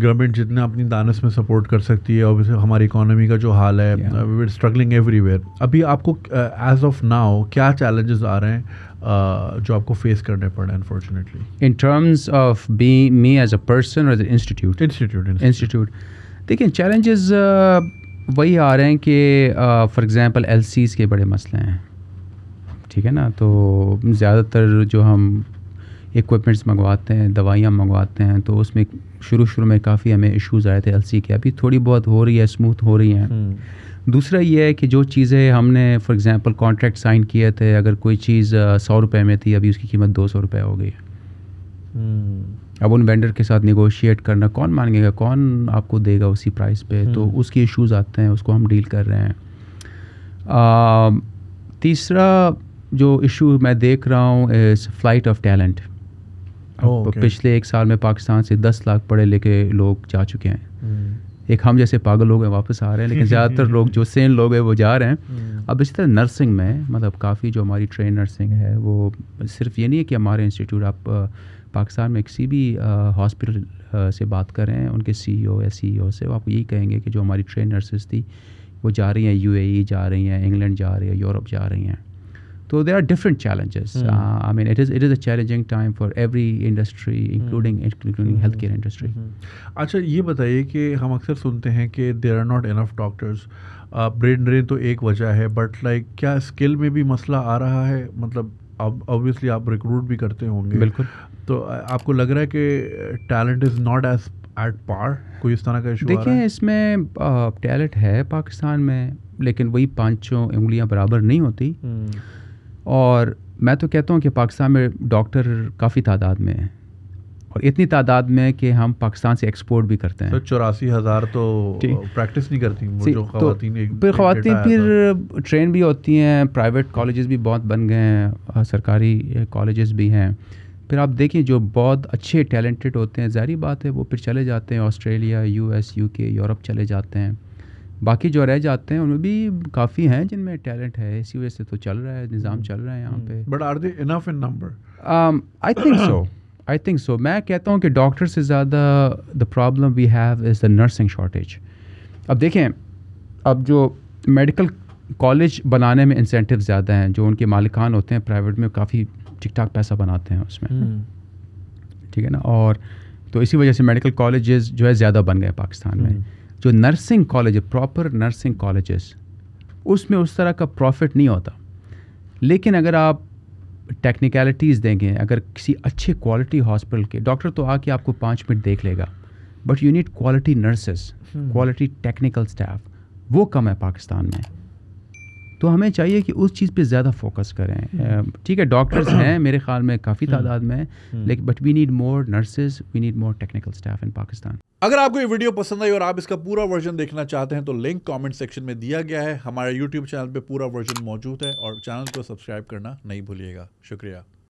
Government जितना अपनी दानस में सपोर्ट कर सकती है और हमारी इकोनॉमी का जो हाल है वी स्ट्रगलिंग एवरीवेयर अभी आपको एज ऑफ नाउ क्या चैलेंजेस आ रहे हैं uh, जो आपको फेस करने पड़े unfortunately in terms of be me as a person और इंस्टीट्यूट इंस्टीट्यूट इंस्टीट्यूट देखिए चैलेंजेस uh, वही आ रहे हैं कि फॉर एग्ज़ाम्पल एल के बड़े मसले हैं ठीक है ना तो ज़्यादातर जो हम इक्विपमेंट्स मंगवाते हैं दवाइयाँ मंगवाते हैं तो उसमें शुरू शुरू में काफ़ी हमें इश्यूज़ आए थे एलसी के अभी थोड़ी बहुत हो रही है स्मूथ हो रही हैं हम्म। दूसरा ये है कि जो चीज़ें हमने फॉर एग्ज़ाम्पल कॉन्ट्रैक्ट साइन किए थे अगर कोई चीज़ सौ रुपये में थी अभी उसकी कीमत दो सौ रुपये हो गई है हम्म। अब उन वेंडर के साथ निगोशिएट करना कौन मांगेगा कौन आपको देगा उसी प्राइस पे तो हम्म। उसके इश्यूज आते हैं उसको हम डील कर रहे हैं आ, तीसरा जो इशू मैं देख रहा हूँ इस flight of talent Oh, okay. पिछले एक साल में पाकिस्तान से दस लाख पढ़े लिखे लोग जा चुके हैं hmm. एक हम जैसे पागल लोग हैं वापस आ रहे हैं लेकिन ज़्यादातर लोग जो सेन लोग हैं वो जा रहे हैं hmm. अब इसी तरह नर्सिंग में मतलब काफ़ी जो हमारी ट्रेन नर्सिंग है वो सिर्फ ये नहीं है कि हमारे इंस्टीट्यूट आप पाकिस्तान में किसी भी हॉस्पिटल से बात कर रहे हैं उनके सी e या ओ e से वो आपको यही कहेंगे कि जो हमारी ट्रेन नर्सेज थी वो जा रही हैं यूएई e जा रही हैं इंग्लैंड जा रही है यूरोप जा रही हैं तो there are different challenges I mean it is it is a challenging time for every industry including health care industry अच्छा ये बताइए कि हम अक्सर सुनते हैं कि there are not enough doctors brain drain तो एक वजह है बट लाइक क्या स्किल में भी मसला आ रहा है मतलब अब ऑब्वियसली आप रिक्रूट भी करते होंगे बिल्कुल तो आपको लग रहा है कि talent is not as at par कोई इस तरह का इशू देखिए इसमें टैलेंट है पाकिस्तान में लेकिन वही पाँचों उंगलियां बराबर नहीं होती hmm. और मैं तो कहता हूँ कि पाकिस्तान में डॉक्टर काफ़ी तादाद में हैं और इतनी तादाद में कि हम पाकिस्तान से एक्सपोर्ट भी करते हैं तो चौरासी हज़ार तो प्रैक्टिस नहीं करती जो तो फिर खातन फिर ट्रेन भी होती हैं प्राइवेट कॉलेजेस भी बहुत बन गए हैं सरकारी कॉलेजेस भी हैं फिर आप देखें जो बहुत अच्छे टैलेंटेड होते हैं ज़ाहरी बात है वो फिर चले जाते हैं ऑस्ट्रेलिया यू एस यूरोप चले जाते हैं बाकी जो रह जाते हैं उनमें भी काफ़ी हैं जिनमें टैलेंट है इसी वजह से तो चल रहा है निज़ाम चल रहा है यहाँ पे but are they enough in number I think so I think so मैं कहता हूँ कि डॉक्टर से ज़्यादा the problem we have is the nursing shortage अब देखें अब जो मेडिकल कॉलेज बनाने में इंसेंटिव ज़्यादा हैं जो उनके मालिकान होते हैं प्राइवेट में काफ़ी ठीक ठाक पैसा बनाते हैं उसमें hmm. ठीक है ना और तो इसी वजह से मेडिकल कॉलेजेस जो है ज़्यादा बन गए पाकिस्तान में hmm. जो nursing college proper nursing colleges उसमें उस तरह का प्रॉफिट नहीं होता लेकिन अगर आप टेक्निकलिटीज़ देंगे अगर किसी अच्छे क्वालिटी हॉस्पिटल के डॉक्टर तो आके आपको पाँच मिनट देख लेगा but you need quality nurses quality technical staff वो कम है पाकिस्तान में तो हमें चाहिए कि उस चीज़ पे ज़्यादा फोकस करें हम्म। ठीक है डॉक्टर्स हैं मेरे ख्याल में काफ़ी हम्म। तादाद में हम्म। लेकिन but we need more nurses we need more technical staff in Pakistan अगर आपको ये वीडियो पसंद आई और आप इसका पूरा वर्जन देखना चाहते हैं तो लिंक कमेंट सेक्शन में दिया गया है हमारे यूट्यूब चैनल पे पूरा वर्जन मौजूद है और चैनल को सब्सक्राइब करना नहीं भूलिएगा शुक्रिया